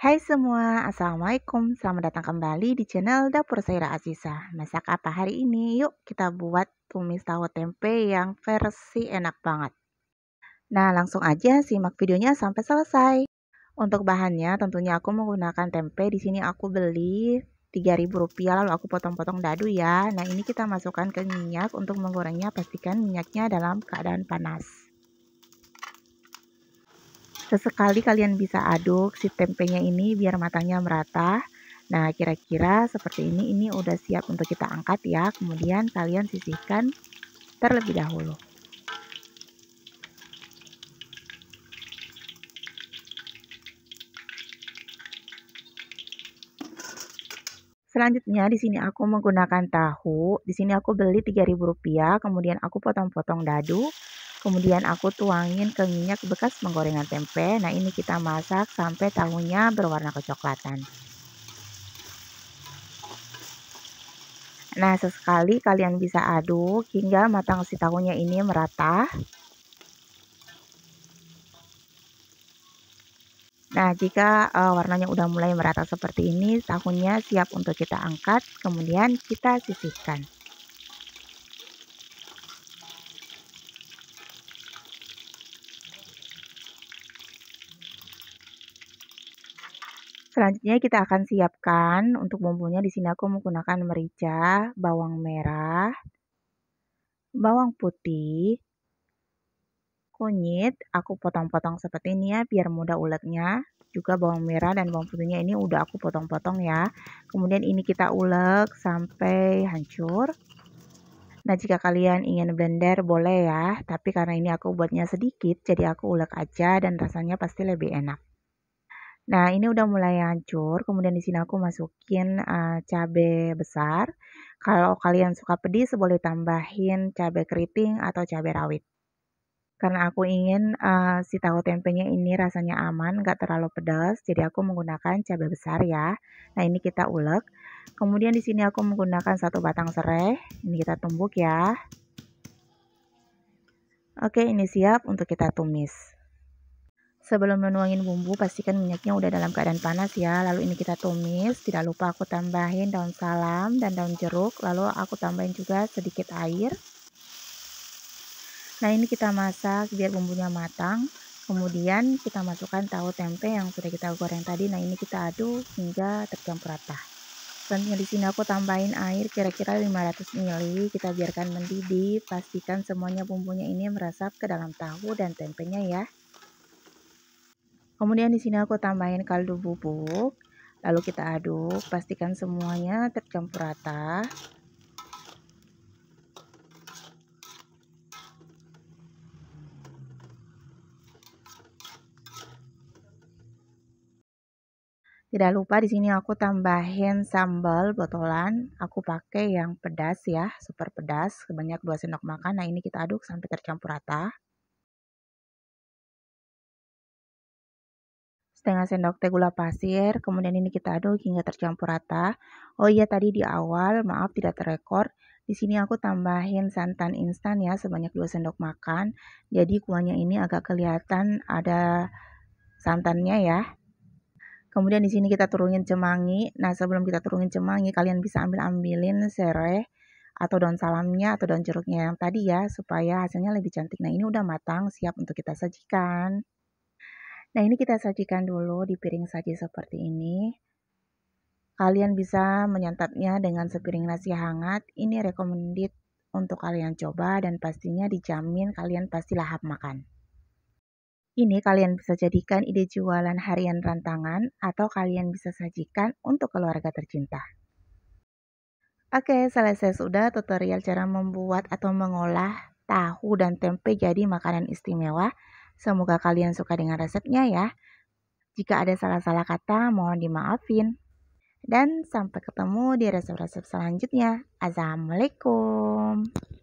Hai semua, Assalamualaikum. Selamat datang kembali di channel Dapur Saira Aziza. Masak apa hari ini? Yuk kita buat tumis tahu tempe yang versi enak banget. Nah langsung aja simak videonya sampai selesai. Untuk bahannya tentunya aku menggunakan tempe. Di sini aku beli Rp3.000 lalu aku potong-potong dadu ya. Nah ini kita masukkan ke minyak untuk menggorengnya pastikan minyaknya dalam keadaan panas. Sesekali kalian bisa aduk si tempenya ini biar matangnya merata. Nah, kira-kira seperti ini ini udah siap untuk kita angkat ya. Kemudian kalian sisihkan terlebih dahulu. Selanjutnya di sini aku menggunakan tahu. Di sini aku beli 3.000 rupiah. kemudian aku potong-potong dadu. Kemudian aku tuangin ke minyak bekas penggorengan tempe. Nah ini kita masak sampai tahunya berwarna kecoklatan. Nah sesekali kalian bisa aduk hingga matang si tahunya ini merata. Nah, jika uh, warnanya udah mulai merata seperti ini, tahunya siap untuk kita angkat, kemudian kita sisihkan. Selanjutnya kita akan siapkan untuk bumbunya di sini aku menggunakan merica, bawang merah, bawang putih, kunyit aku potong-potong seperti ini ya biar mudah uleknya. Juga bawang merah dan bawang putihnya ini udah aku potong-potong ya. Kemudian ini kita ulek sampai hancur. Nah, jika kalian ingin blender boleh ya, tapi karena ini aku buatnya sedikit jadi aku ulek aja dan rasanya pasti lebih enak. Nah, ini udah mulai hancur, kemudian di sini aku masukin, uh, cabe besar. Kalau kalian suka pedis, boleh tambahin cabe keriting atau cabe rawit. Karena aku ingin, uh, si tahu tempenya ini rasanya aman, nggak terlalu pedas, jadi aku menggunakan cabe besar ya. Nah, ini kita ulek. Kemudian di sini aku menggunakan satu batang serai, ini kita tumbuk ya. Oke, ini siap untuk kita tumis. Sebelum menuangin bumbu, pastikan minyaknya udah dalam keadaan panas ya. Lalu ini kita tumis. Tidak lupa aku tambahin daun salam dan daun jeruk. Lalu aku tambahin juga sedikit air. Nah ini kita masak biar bumbunya matang. Kemudian kita masukkan tahu tempe yang sudah kita goreng tadi. Nah ini kita aduk hingga tercampur rata. Selanjutnya di sini aku tambahin air kira-kira 500 ml. Kita biarkan mendidih. Pastikan semuanya bumbunya ini meresap ke dalam tahu dan tempenya ya kemudian di sini aku tambahin kaldu bubuk lalu kita aduk pastikan semuanya tercampur rata Tidak lupa di sini aku tambahin sambal botolan. Aku pakai yang pedas ya, super pedas, sebanyak 2 sendok makan. Nah, ini kita aduk sampai tercampur rata. setengah sendok teh gula pasir, kemudian ini kita aduk hingga tercampur rata. Oh iya tadi di awal, maaf tidak terekor, di sini aku tambahin santan instan ya sebanyak 2 sendok makan. Jadi kuahnya ini agak kelihatan ada santannya ya. Kemudian di sini kita turunin cemangi. Nah, sebelum kita turunin cemangi, kalian bisa ambil-ambilin sereh atau daun salamnya atau daun jeruknya yang tadi ya supaya hasilnya lebih cantik. Nah, ini udah matang, siap untuk kita sajikan. Nah, ini kita sajikan dulu di piring saji seperti ini. Kalian bisa menyantapnya dengan sepiring nasi hangat. Ini recommended untuk kalian coba dan pastinya dijamin kalian pasti lahap makan. Ini kalian bisa jadikan ide jualan harian rantangan atau kalian bisa sajikan untuk keluarga tercinta. Oke, selesai sudah tutorial cara membuat atau mengolah tahu dan tempe jadi makanan istimewa. Semoga kalian suka dengan resepnya ya. Jika ada salah-salah kata, mohon dimaafin. Dan sampai ketemu di resep-resep selanjutnya. Assalamualaikum.